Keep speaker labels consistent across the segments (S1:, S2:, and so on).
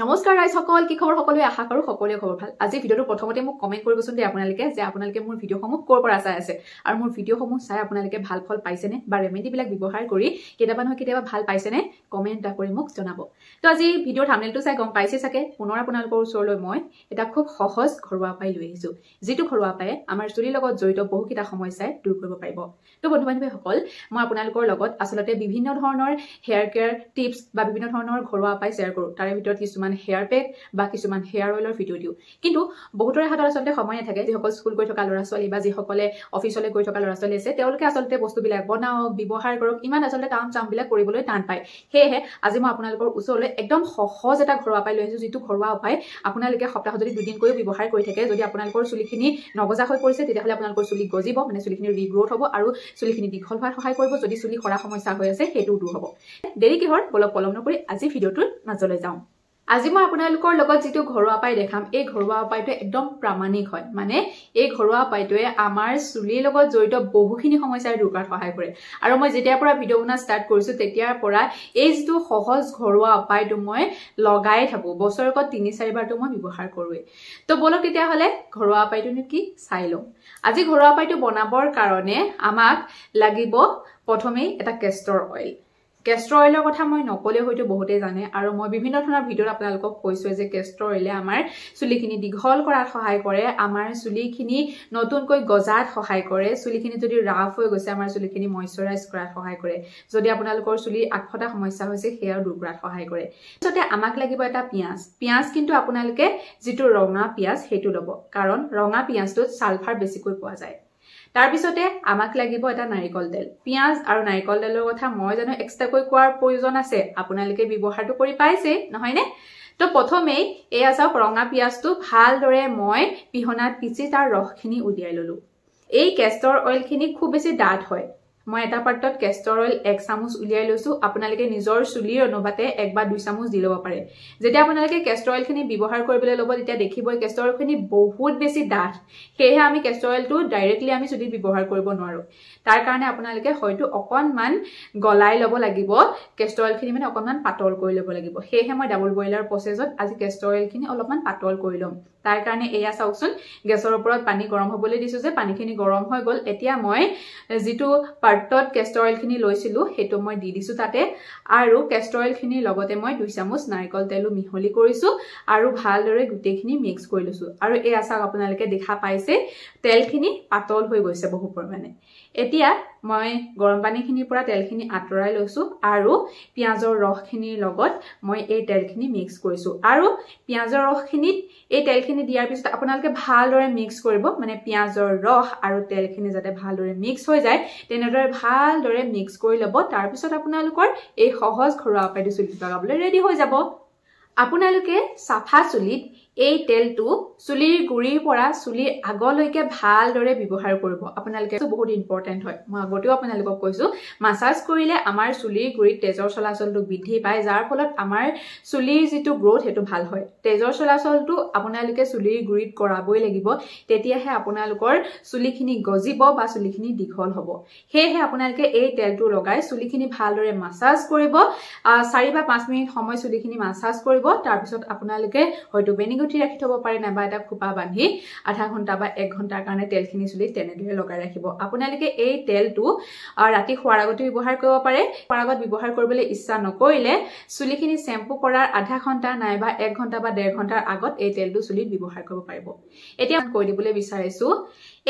S1: নমস্কাৰ ৰাইজসকল কি খবৰ সকলোৱে আশা কৰোঁ সকলোৱে খবৰ ভাল আজি ভিডিঅ'টো প্ৰথমতে মোক কমেণ্ট কৰিবচোন দেই আপোনালোকে যে আপোনালোকে মোৰ ভিডিঅ'সমূহ ক'ৰ পৰা চাই আছে আৰু মোৰ ভিডিঅ'সমূহ চাই আপোনালোকে ভাল ফল পাইছেনে বা ৰেমেডিবিলাক ব্যৱহাৰ কৰি কেতিয়াবা নহয় কেতিয়াবা ভাল পাইছেনে কমেণ্ট এটা কৰি মোক জনাব তো আজি ভিডিঅ'ৰ থামনেলটো চাই গম পাইছে চাগে পুনৰ আপোনালোকৰ ওচৰলৈ মই এটা খুব সহজ ঘৰুৱা উপায় লৈ আহিছোঁ যিটো ঘৰুৱা উপায়ে আমাৰ চুলিৰ লগত জড়িত বহুকেইটা সমস্যাই দূৰ কৰিব পাৰিব তো বন্ধু বান্ধৱীসকল মই আপোনালোকৰ লগত আচলতে বিভিন্ন ধৰণৰ হেয়াৰ কেয়াৰ টিপছ বা বিভিন্ন ধৰণৰ ঘৰুৱা উপায় শ্বেয়াৰ কৰোঁ তাৰে ভিতৰত কিছুমান কিছুমান হেয়াৰ পেক বা কিছুমান হেয়াৰ অইলৰ ভিডিঅ' দিওঁ কিন্তু বহুতৰে হাতত আচলতে সময় নাথাকে যিসকল স্কুল গৈ থকা ল'ৰা ছোৱালী বা যিসকলে অফিচলৈ গৈ থকা ল'ৰা ছোৱালী আছে তেওঁলোকে আচলতে বস্তুবিলাক বনাওক ব্যৱহাৰ কৰক ইমান আচলতে কাম চামবিলাক কৰিবলৈ টান পায় সেয়েহে আজি মই আপোনালোকৰ ওচৰলৈ একদম সহজ এটা ঘৰুৱা উপায় লৈ আহিছোঁ যিটো ঘৰুৱা উপায় আপোনালোকে সপ্তাহত যদি দুদিনকৈও ব্যৱহাৰ কৰি থাকে যদি আপোনালোকৰ চুলিখিনি নগজা হৈ পৰিছে তেতিয়াহ'লে আপোনালোকৰ চুলি গজিব মানে চুলিখিনি ৰিগ্ৰ'থ হ'ব আৰু চুলিখিনি দীঘল হোৱাত সহায় কৰিব যদি চুলি সৰা সমস্যা হৈ আছে সেইটোও দূৰ হ'ব দেৰি কিহৰ পলম পলম নকৰি আজি ভিডিঅ'টোৰ মাজলৈ যাওঁ আজি মই আপোনালোকৰ লগত যিটো ঘৰুৱা উপায় দেখাম এই ঘৰুৱা উপায়টোৱে একদম প্ৰামাণিক হয় মানে এই ঘৰুৱা উপায়টোৱে আমাৰ চুলিৰ লগত জড়িত বহুখিনি দূৰ কৰাত সহায় কৰে আৰু মই যেতিয়াৰ পৰা ভিডিঅ' বনোৱা ষ্টাৰ্ট কৰিছোঁ তেতিয়াৰ পৰা এই যিটো সহজ ঘৰুৱা উপায়টো মই লগাই থাকোঁ বছৰেকত তিনি চাৰিবাৰটো মই ব্যৱহাৰ কৰোঁৱেই তো বলক তেতিয়াহ'লে ঘৰুৱা উপায়টোনো কি চাই লওঁ আজি ঘৰুৱা উপায়টো বনাবৰ কাৰণে আমাক লাগিব প্ৰথমেই এটা কেষ্টৰ অইল কেষ্ট্ৰ অইলৰ কথা মই নক'লেও হয়তো বহুতে জানে আৰু মই বিভিন্ন ধৰণৰ ভিডিঅ'ত আপোনালোকক কৈছোঁৱে যে কেষ্ট্ৰ অইলে আমাৰ চুলিখিনি দীঘল কৰাত সহায় কৰে আমাৰ চুলিখিনি নতুনকৈ গজাত সহায় কৰে চুলিখিনি যদি ৰাফ হৈ গৈছে আমাৰ চুলিখিনি ময়শ্চাৰাইজ কৰাত সহায় কৰে যদি আপোনালোকৰ চুলিৰ আগফটা সমস্যা হৈছে সেয়াও দূৰ কৰাত সহায় কৰে পিছতে আমাক লাগিব এটা পিঁয়াজ পিঁয়াজ কিন্তু আপোনালোকে যিটো ৰঙা পিঁয়াজ সেইটো ল'ব কাৰণ ৰঙা পিঁয়াজটোত ছালফাৰ বেছিকৈ পোৱা যায় তাৰ পিছতে আমাক লাগিব এটা নাৰিকল তেল পিঁয়াজ আৰু নাৰিকল তেলৰ কথা মই জানো এক্সট্ৰাকৈ কোৱাৰ প্ৰয়োজন আছে আপোনালোকে ব্যৱহাৰটো কৰি পাইছে নহয়নে তো প্ৰথমেই এয়া চাওক ৰঙা পিঁয়াজটো ভালদৰে মই পিহনাত পিচি তাৰ ৰসখিনি উলিয়াই ললো এই কেষ্টৰ অইলখিনি খুব বেছি ডাঠ হয় মই এটা পাত্ৰত কেষ্টৰ অইল এক চামুচ উলিয়াই লৈছোঁ আপোনালোকে নিজৰ চুলিৰ অনুপাতে এক বা দুই চামুচ দি ল'ব পাৰে যেতিয়া আপোনালোকে কেষ্টৰ অইলখিনি ব্যৱহাৰ কৰিবলৈ ল'ব তেতিয়া দেখিবই কেষ্টৰ অইলখিনি বহুত বেছি ডাঠ সেয়েহে আমি কেষ্টৰ অইলটো ডাইৰেক্টলি আমি চুলিত ব্যৱহাৰ কৰিব নোৱাৰোঁ তাৰ কাৰণে আপোনালোকে হয়তো অকণমান গলাই ল'ব লাগিব কেষ্টৰ অইলখিনি মানে অকণমান পাতল কৰি ল'ব লাগিব সেয়েহে মই ডাবল বইলাৰ প্ৰচেছত আজি কেষ্টৰ অইলখিনি অলপমান পাতল কৰি ল'ম তাৰ কাৰণে এয়া চাওকচোন গেছৰ ওপৰত পানী গৰম হ'বলৈ দিছোঁ যে পানীখিনি গৰম হৈ গ'ল এতিয়া মই যিটো পাৰ্টত কেষ্টৰ অইলখিনি লৈছিলোঁ সেইটো মই দি দিছোঁ তাতে আৰু কেষ্টৰ অইলখিনিৰ লগতে মই দুই চামুচ নাৰিকল তেলো মিহলি কৰিছোঁ আৰু ভালদৰে গোটেইখিনি মিক্স কৰি লৈছোঁ আৰু এয়া চাওক আপোনালোকে দেখা পাইছে তেলখিনি পাতল হৈ গৈছে বহু পৰিমাণে এতিয়া মই গৰম পানীখিনিৰ পৰা তেলখিনি আঁতৰাই লৈছোঁ আৰু পিঁয়াজৰ ৰসখিনিৰ লগত মই এই তেলখিনি মিক্স কৰিছোঁ আৰু পিঁয়াজৰ ৰসখিনিত এই তেলখিনি তেলখিনি দিয়াৰ পিছত আপোনালোকে ভালদৰে মিক্স কৰিব মানে পিঁয়াজৰ ৰস আৰু তেলখিনি যাতে ভালদৰে মিক্স হৈ যায় তেনেদৰে ভালদৰে মিক্স কৰি ল'ব তাৰপিছত আপোনালোকৰ এই সহজ ঘৰুৱা উপায়টো চুলিটো লগাবলৈ ৰেডি হৈ যাব আপোনালোকে চাফা চুলিত এই তেলটো চুলিৰ গুৰিৰ পৰা চুলিৰ আগলৈকে ভালদৰে ব্যৱহাৰ কৰিব আপোনালোকে বহুত ইম্পৰ্টেণ্ট হয় মই আগতেও আপোনালোকক কৈছোঁ মাছাজ কৰিলে আমাৰ চুলিৰ গুৰিত তেজৰ চলাচলটো বৃদ্ধি পায় যাৰ ফলত আমাৰ চুলিৰ যিটো গ্ৰ'থ সেইটো ভাল হয় তেজৰ চলাচলটো আপোনালোকে চুলিৰ গুৰিত কৰাবই লাগিব তেতিয়াহে আপোনালোকৰ চুলিখিনি গজিব বা চুলিখিনি দীঘল হ'ব সেয়েহে আপোনালোকে এই তেলটো লগাই চুলিখিনি ভালদৰে মাছাজ কৰিব চাৰি বা পাঁচ মিনিট সময় চুলিখিনি মাছাজ কৰিব তাৰপিছত আপোনালোকে হয়তো বেনিগ গুটি ৰাখি থ'ব পাৰে নাইবা এটা খোপা বান্ধি আধা ঘণ্টা বা এক ঘণ্টাৰ কাৰণে তেলখিনি চুলিত তেনেদৰে লগাই ৰাখিব আপোনালোকে এই তেলটো ৰাতি শোৱাৰ আগতো ব্যৱহাৰ কৰিব পাৰে শোৱাৰ আগত ব্যৱহাৰ কৰিবলৈ ইচ্ছা নকৰিলে চুলিখিনি চেম্পু কৰাৰ আধা ঘণ্টা নাইবা এক ঘণ্টা বা ডেৰ ঘণ্টাৰ আগত এই তেলটো চুলিত ব্যৱহাৰ কৰিব পাৰিব এতিয়া কৈ দিবলৈ বিচাৰিছো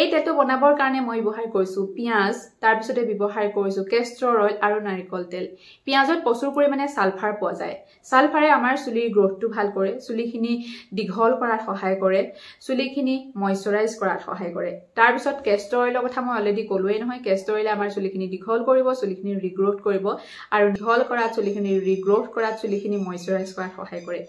S1: এই তেলটো বনাবৰ কাৰণে মই ব্যৱহাৰ কৰিছো পিঁয়াজ তাৰপিছতে ব্যৱহাৰ কৰিছো কেষ্ট্ৰ অইল আৰু নাৰিকল তেল পিঁয়াজত প্ৰচুৰ পৰিমাণে ছালফাৰ পোৱা যায় ছালফাৰে আমাৰ চুলিৰ গ্ৰ'থটো ভাল কৰে চুলিখিনি দীঘল কৰাত সহায় কৰে চুলিখিনি ময়শ্চাৰাইজ কৰাত সহায় কৰে তাৰপিছত কেষ্টৰ অইলৰ কথা মই অলৰেডি ক'লোৱেই নহয় কেষ্টৰ অইলে আমাৰ চুলিখিনি দীঘল কৰিব চুলিখিনি ৰিগ্ৰ'থ কৰিব আৰু দীঘল কৰাত চুলিখিনি ৰিগ্ৰ'থ কৰাত চুলিখিনি ময়শ্চাৰাইজ কৰাত সহায় কৰে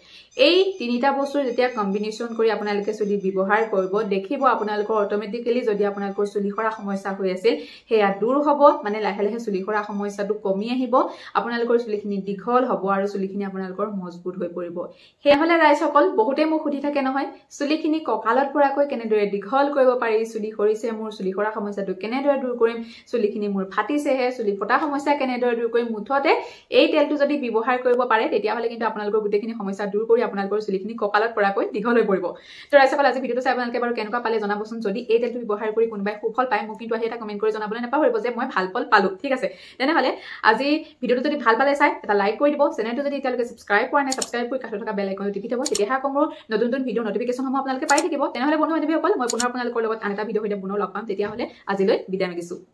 S1: এই তিনিটা বস্তুৰ যেতিয়া কম্বিনেশ্যন কৰি আপোনালোকে চুলি ব্যৱহাৰ কৰিব দেখিব আপোনালোকৰ অট'মেটিকেলি যদি আপোনালোকৰ চুলি সৰা সমস্যা হৈ আছিল সেয়া দূৰ হ'ব মানে লাহে লাহে চুলি সৰা সমস্যাটো কমি আহিব আপোনালোকৰ চুলিখিনি দীঘল হ'ব আৰু চুলিখিনি আপোনালোকৰ মজবুত হৈ পৰিব সেয়া হ'লে ৰাইজসকল বহুতেই মোক সুধি থাকে নহয় চুলিখিনি কঁকালত পৰাকৈ কেনেদৰে দীঘল কৰিব পাৰি চুলি সৰিছে মোৰ চুলি সৰা সমস্যাটো কেনেদৰে দূৰ কৰিম চুলিখিনি মোৰ ফাটিছেহে চুলি ফটা সমস্যা কেনেদৰে দূৰ কৰিম মুঠতে এই তেলটো যদি ব্যৱহাৰ কৰিব পাৰে তেতিয়াহ'লে কিন্তু আপোনালোকৰ গোটেইখিনি সমস্যা দূৰ কৰি আপোনালোকৰ চুলিখিনি কঁকালত পৰাকৈ দীঘল হৈ পৰিব তো ৰাইজসকল আজি ভিডিঅ'টো চাই আপোনালোকে বাৰু কেনেকুৱা পালে জনাবচোন যদি এই তেলটো ব্যৱহাৰ কৰি কোনোবাই সুফল পায় মোক কিন্তু আহি এটা কমেণ্ট কৰি জনাবলৈ নাপাহৰিব যে মই ভাল ফল পালোঁ ঠিক আছে তেনেহ'লে আজি ভিডিঅ'টো যদি ভাল পালে চাই এটা লাইক কৰি দিব চেনেলটো যদি এতিয়ালৈকে ছাবস্ক্ৰাইব কৰা নাই ছাবস্ক্ৰাইব কৰি কাষত থকা বেলেগ টিপি থ'ব তেতিয়াহে কওঁ মোৰ নতুন নতুন ভিডিঅ' নটিফিকেশ্যনসমূহ আপোনালোকে পাই থাকিব তেনেহ'লে বন্ধু মাধৱীসকল মই পুনৰ আপোনালোকৰ লগত আন এটা ভিডিঅ' সৈতে পুনৰ লগ পাম তেতিয়াহ'লে আজিলৈ বিদায় মাগিছোঁ